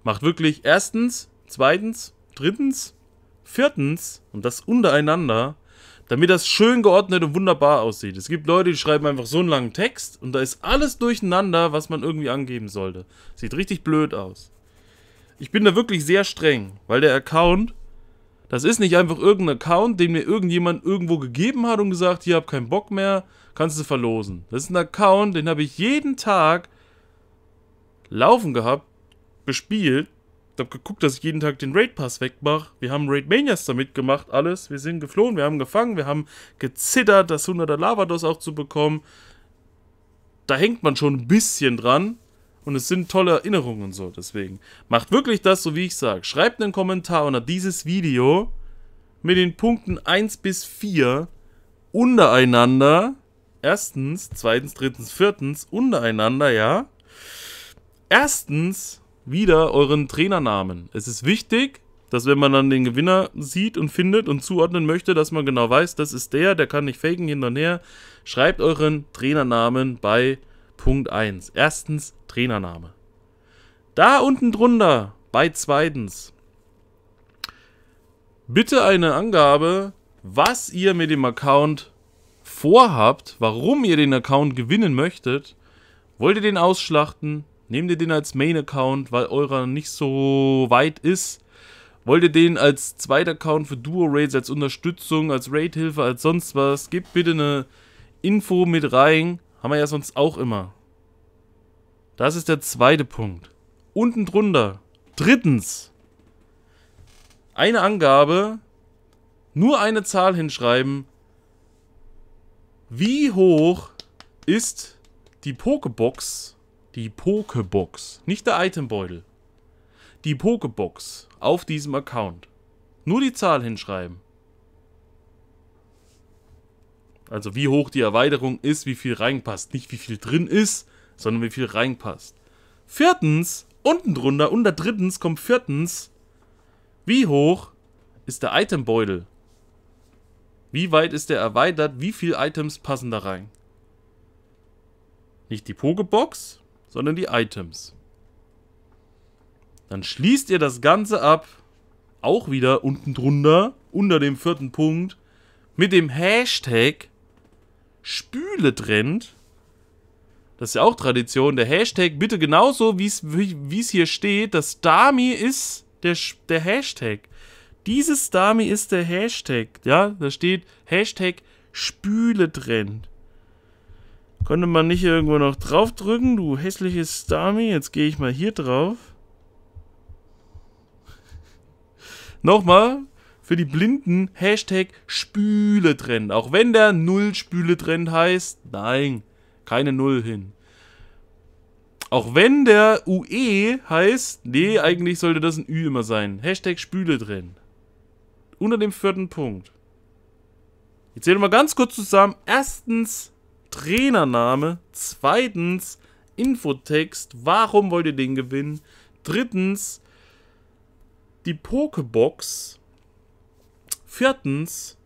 Macht wirklich erstens, zweitens, drittens, viertens und das untereinander, damit das schön geordnet und wunderbar aussieht. Es gibt Leute, die schreiben einfach so einen langen Text und da ist alles durcheinander, was man irgendwie angeben sollte. Sieht richtig blöd aus. Ich bin da wirklich sehr streng, weil der Account, das ist nicht einfach irgendein Account, den mir irgendjemand irgendwo gegeben hat und gesagt, hier, hab keinen Bock mehr, kannst du verlosen. Das ist ein Account, den habe ich jeden Tag laufen gehabt, gespielt, habe geguckt, dass ich jeden Tag den Raid Pass wegmache. Wir haben Raid Manias damit gemacht, alles. Wir sind geflohen, wir haben gefangen, wir haben gezittert, das 100er Lavados auch zu bekommen. Da hängt man schon ein bisschen dran, und es sind tolle Erinnerungen und so. Deswegen macht wirklich das, so wie ich sage. Schreibt einen Kommentar unter dieses Video mit den Punkten 1 bis 4 untereinander. Erstens, zweitens, drittens, viertens untereinander, ja. Erstens wieder euren Trainernamen. Es ist wichtig, dass wenn man dann den Gewinner sieht und findet und zuordnen möchte, dass man genau weiß, das ist der, der kann nicht faken hin und her. Schreibt euren Trainernamen bei Punkt 1. Erstens Trainername. Da unten drunter, bei zweitens, bitte eine Angabe, was ihr mit dem Account vorhabt, warum ihr den Account gewinnen möchtet. Wollt ihr den ausschlachten? Nehmt ihr den als Main-Account, weil eurer nicht so weit ist? Wollt ihr den als zweiter Account für Duo-Raids, als Unterstützung, als Raid-Hilfe, als sonst was? Gebt bitte eine Info mit rein, haben wir ja sonst auch immer. Das ist der zweite Punkt. Unten drunter. Drittens. Eine Angabe. Nur eine Zahl hinschreiben. Wie hoch ist die Pokebox? Die Pokebox. Nicht der Itembeutel. Die Pokebox auf diesem Account. Nur die Zahl hinschreiben. Also wie hoch die Erweiterung ist, wie viel reinpasst. Nicht wie viel drin ist, sondern wie viel reinpasst. Viertens, unten drunter, unter drittens kommt viertens, wie hoch ist der Itembeutel? Wie weit ist der erweitert? Wie viele Items passen da rein? Nicht die Pokebox, sondern die Items. Dann schließt ihr das Ganze ab, auch wieder unten drunter, unter dem vierten Punkt, mit dem Hashtag Spüle trennt. Das ist ja auch Tradition. Der Hashtag bitte genauso, wie's, wie es hier steht. Das Dami ist der, der Hashtag. Dieses Dami ist der Hashtag. Ja, da steht Hashtag Spüle trennt. Konnte man nicht irgendwo noch draufdrücken, du hässliches Dami? Jetzt gehe ich mal hier drauf. Nochmal, für die Blinden Hashtag Spületrend. Auch wenn der Null spületrend heißt, nein, keine Null hin. Auch wenn der UE heißt, nee, eigentlich sollte das ein Ü immer sein. Hashtag Spületrend. Unter dem vierten Punkt. Jetzt sehen wir ganz kurz zusammen. Erstens Trainername. Zweitens Infotext. Warum wollt ihr den gewinnen? Drittens die Pokebox. Viertens,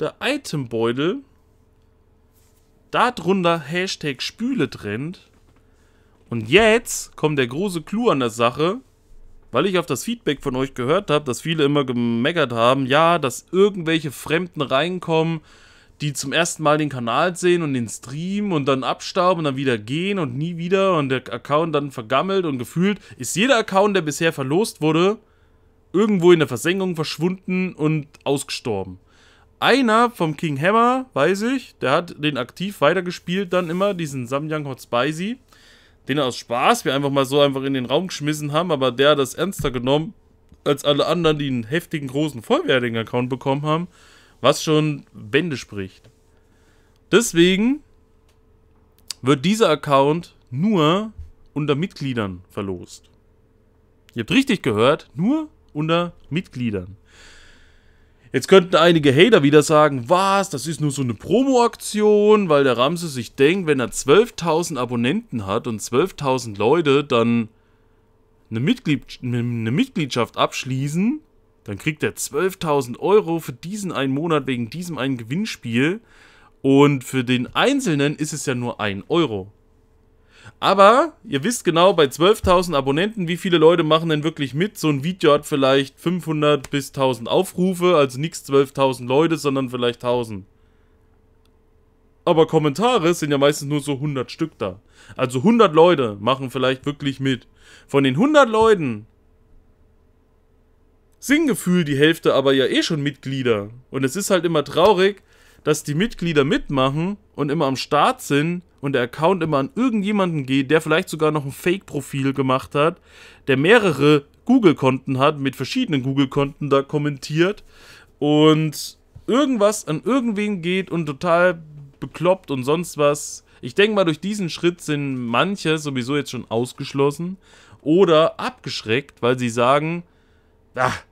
der Itembeutel. Darunter Hashtag Spüle trennt. Und jetzt kommt der große Clou an der Sache, weil ich auf das Feedback von euch gehört habe, dass viele immer gemeckert haben, ja, dass irgendwelche Fremden reinkommen, die zum ersten Mal den Kanal sehen und den Stream und dann abstauben und dann wieder gehen und nie wieder und der Account dann vergammelt und gefühlt ist jeder Account, der bisher verlost wurde, irgendwo in der Versenkung verschwunden und ausgestorben. Einer vom King Hammer, weiß ich, der hat den aktiv weitergespielt dann immer, diesen Samyang Hot Spicy, den aus Spaß wir einfach mal so einfach in den Raum geschmissen haben, aber der hat das ernster genommen als alle anderen, die einen heftigen großen vollwertigen Account bekommen haben, was schon Bände spricht. Deswegen wird dieser Account nur unter Mitgliedern verlost. Ihr habt richtig gehört, nur unter Mitgliedern. Jetzt könnten einige Hater wieder sagen, was, das ist nur so eine Promo-Aktion, weil der Ramse sich denkt, wenn er 12.000 Abonnenten hat und 12.000 Leute dann eine, Mitglied eine Mitgliedschaft abschließen, dann kriegt er 12.000 Euro für diesen einen Monat wegen diesem einen Gewinnspiel. Und für den Einzelnen ist es ja nur ein Euro. Aber ihr wisst genau, bei 12.000 Abonnenten, wie viele Leute machen denn wirklich mit? So ein Video hat vielleicht 500 bis 1.000 Aufrufe, also nichts 12.000 Leute, sondern vielleicht 1.000. Aber Kommentare sind ja meistens nur so 100 Stück da. Also 100 Leute machen vielleicht wirklich mit. Von den 100 Leuten sind gefühlt die Hälfte aber ja eh schon Mitglieder. Und es ist halt immer traurig, dass die Mitglieder mitmachen und immer am Start sind und der Account immer an irgendjemanden geht, der vielleicht sogar noch ein Fake-Profil gemacht hat, der mehrere Google-Konten hat, mit verschiedenen Google-Konten da kommentiert und irgendwas an irgendwen geht und total bekloppt und sonst was. Ich denke mal, durch diesen Schritt sind manche sowieso jetzt schon ausgeschlossen oder abgeschreckt, weil sie sagen, ach,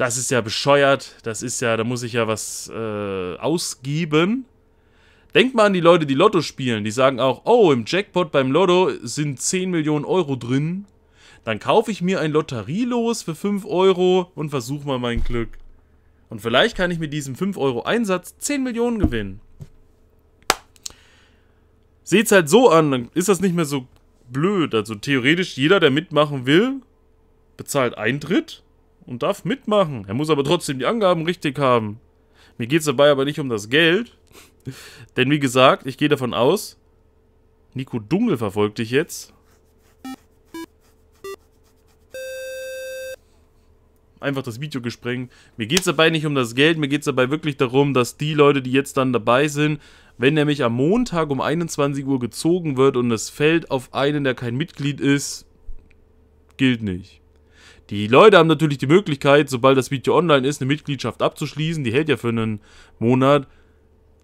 das ist ja bescheuert, das ist ja, da muss ich ja was äh, ausgeben. Denkt mal an die Leute, die Lotto spielen, die sagen auch, oh, im Jackpot beim Lotto sind 10 Millionen Euro drin. Dann kaufe ich mir ein Lotterielos für 5 Euro und versuche mal mein Glück. Und vielleicht kann ich mit diesem 5 Euro Einsatz 10 Millionen gewinnen. Seht es halt so an, dann ist das nicht mehr so blöd. Also theoretisch jeder, der mitmachen will, bezahlt Eintritt und darf mitmachen. Er muss aber trotzdem die Angaben richtig haben. Mir geht es dabei aber nicht um das Geld. Denn wie gesagt, ich gehe davon aus, Nico Dungel verfolgt dich jetzt. Einfach das Video gesprengt. Mir geht es dabei nicht um das Geld, mir geht es dabei wirklich darum, dass die Leute, die jetzt dann dabei sind, wenn nämlich am Montag um 21 Uhr gezogen wird und es fällt auf einen, der kein Mitglied ist, gilt nicht. Die Leute haben natürlich die Möglichkeit, sobald das Video online ist, eine Mitgliedschaft abzuschließen. Die hält ja für einen Monat.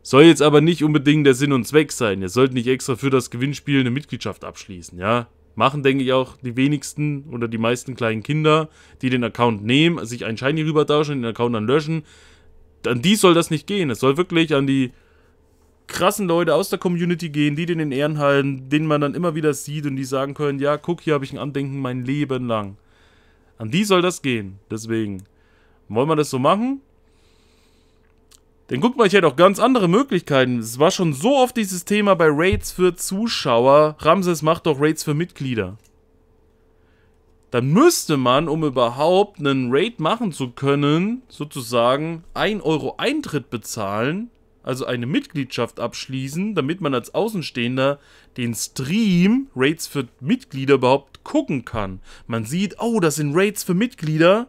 Soll jetzt aber nicht unbedingt der Sinn und Zweck sein. Ihr sollt nicht extra für das Gewinnspiel eine Mitgliedschaft abschließen, ja. Machen, denke ich, auch die wenigsten oder die meisten kleinen Kinder, die den Account nehmen, sich einen Shiny rübertauschen, und den Account dann löschen. An die soll das nicht gehen. Es soll wirklich an die krassen Leute aus der Community gehen, die den in Ehren halten, denen man dann immer wieder sieht und die sagen können, ja, guck, hier habe ich ein Andenken mein Leben lang. An die soll das gehen. Deswegen. Wollen wir das so machen? Denn guckt mal, ich hätte auch ganz andere Möglichkeiten. Es war schon so oft dieses Thema bei Raids für Zuschauer. Ramses macht doch Raids für Mitglieder. Dann müsste man, um überhaupt einen Raid machen zu können, sozusagen 1 Euro Eintritt bezahlen also eine Mitgliedschaft abschließen, damit man als Außenstehender den Stream Raids für Mitglieder überhaupt gucken kann. Man sieht, oh, das sind Raids für Mitglieder.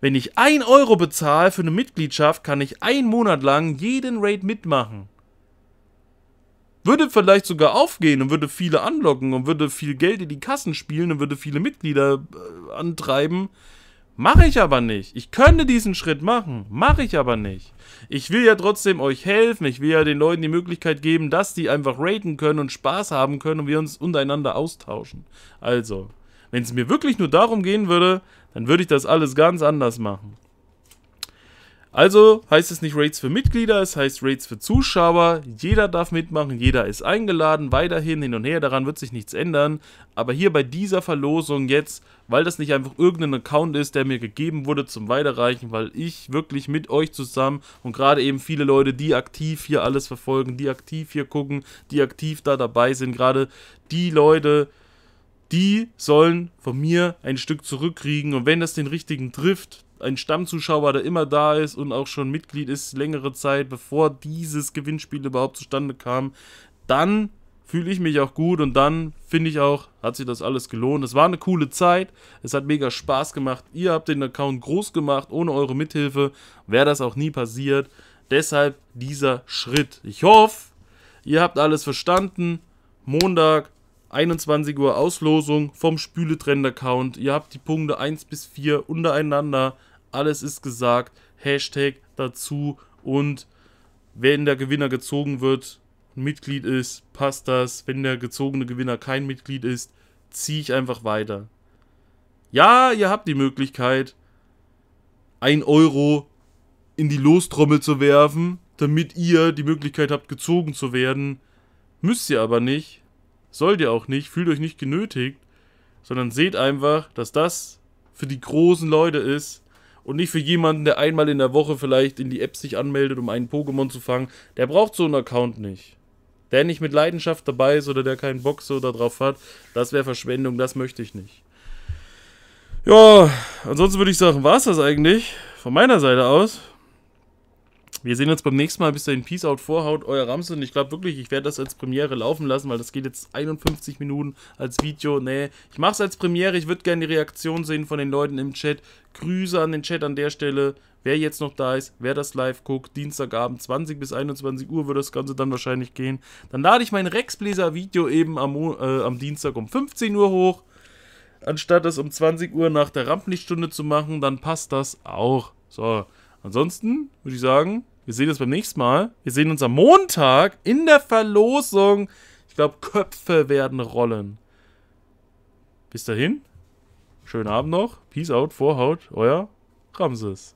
Wenn ich 1 Euro bezahle für eine Mitgliedschaft, kann ich einen Monat lang jeden Raid mitmachen. Würde vielleicht sogar aufgehen und würde viele anlocken und würde viel Geld in die Kassen spielen und würde viele Mitglieder äh, antreiben. Mache ich aber nicht. Ich könnte diesen Schritt machen, mache ich aber nicht. Ich will ja trotzdem euch helfen. Ich will ja den Leuten die Möglichkeit geben, dass die einfach raten können und Spaß haben können und wir uns untereinander austauschen. Also, wenn es mir wirklich nur darum gehen würde, dann würde ich das alles ganz anders machen. Also heißt es nicht Raids für Mitglieder, es heißt Raids für Zuschauer. Jeder darf mitmachen, jeder ist eingeladen, weiterhin hin und her, daran wird sich nichts ändern. Aber hier bei dieser Verlosung jetzt, weil das nicht einfach irgendein Account ist, der mir gegeben wurde zum Weiterreichen, weil ich wirklich mit euch zusammen und gerade eben viele Leute, die aktiv hier alles verfolgen, die aktiv hier gucken, die aktiv da dabei sind, gerade die Leute, die sollen von mir ein Stück zurückkriegen und wenn das den richtigen trifft, ein Stammzuschauer, der immer da ist und auch schon Mitglied ist, längere Zeit, bevor dieses Gewinnspiel überhaupt zustande kam, dann fühle ich mich auch gut und dann finde ich auch, hat sich das alles gelohnt. Es war eine coole Zeit, es hat mega Spaß gemacht. Ihr habt den Account groß gemacht, ohne eure Mithilfe wäre das auch nie passiert. Deshalb dieser Schritt. Ich hoffe, ihr habt alles verstanden. Montag 21 Uhr Auslosung vom Spületrend-Account. Ihr habt die Punkte 1 bis 4 untereinander. Alles ist gesagt. Hashtag dazu. Und wenn der Gewinner gezogen wird, Mitglied ist, passt das. Wenn der gezogene Gewinner kein Mitglied ist, ziehe ich einfach weiter. Ja, ihr habt die Möglichkeit, 1 Euro in die Lostrommel zu werfen, damit ihr die Möglichkeit habt, gezogen zu werden. Müsst ihr aber nicht. Sollt ihr auch nicht, fühlt euch nicht genötigt, sondern seht einfach, dass das für die großen Leute ist und nicht für jemanden, der einmal in der Woche vielleicht in die App sich anmeldet, um einen Pokémon zu fangen. Der braucht so einen Account nicht. Der nicht mit Leidenschaft dabei ist oder der keinen Bock so darauf hat, das wäre Verschwendung, das möchte ich nicht. Ja, ansonsten würde ich sagen, war es das eigentlich von meiner Seite aus. Wir sehen uns beim nächsten Mal. Bis dahin, Peace out, Vorhaut, euer Ramse. Und ich glaube wirklich, ich werde das als Premiere laufen lassen, weil das geht jetzt 51 Minuten als Video. Nee, ich mache es als Premiere. Ich würde gerne die Reaktion sehen von den Leuten im Chat. Grüße an den Chat an der Stelle. Wer jetzt noch da ist, wer das live guckt, Dienstagabend 20 bis 21 Uhr würde das Ganze dann wahrscheinlich gehen. Dann lade ich mein Rexbläser-Video eben am, äh, am Dienstag um 15 Uhr hoch. Anstatt das um 20 Uhr nach der Rampenlichtstunde zu machen, dann passt das auch. So, ansonsten würde ich sagen, wir sehen uns beim nächsten Mal. Wir sehen uns am Montag in der Verlosung. Ich glaube, Köpfe werden rollen. Bis dahin, schönen Abend noch. Peace out, Vorhaut, euer Ramses.